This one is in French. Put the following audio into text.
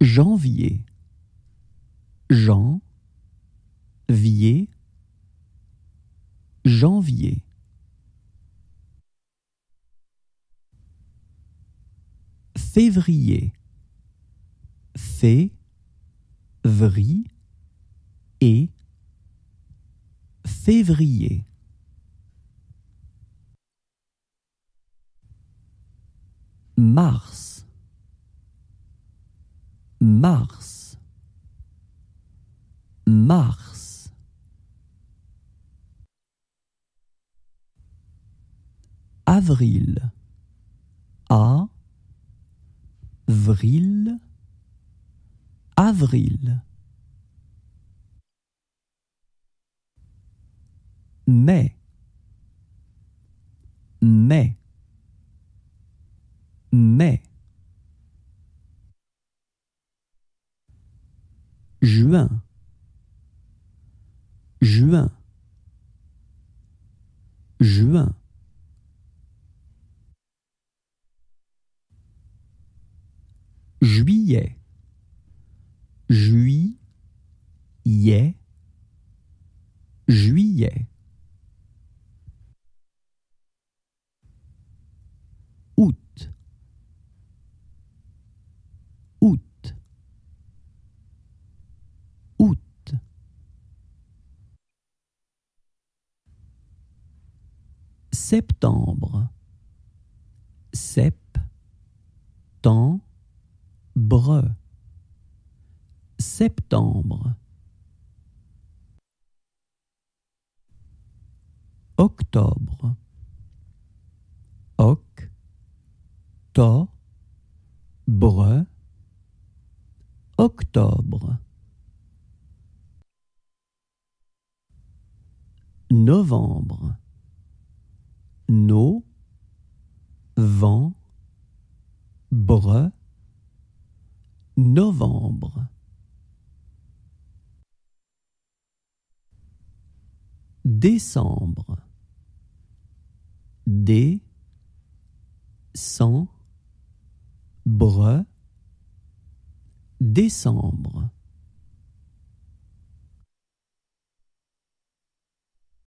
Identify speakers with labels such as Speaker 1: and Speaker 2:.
Speaker 1: janvier, Jean, vier, janvier. Février, fé, vri, et, février. Mars, Mars, Mars. Avril, A, avril, Avril. Mai, juin juin juin juillet juillet juillet septembre, septembre, septembre, octobre, octobre, octobre. novembre vent, novembre. Décembre. Dé, cent, bre, décembre.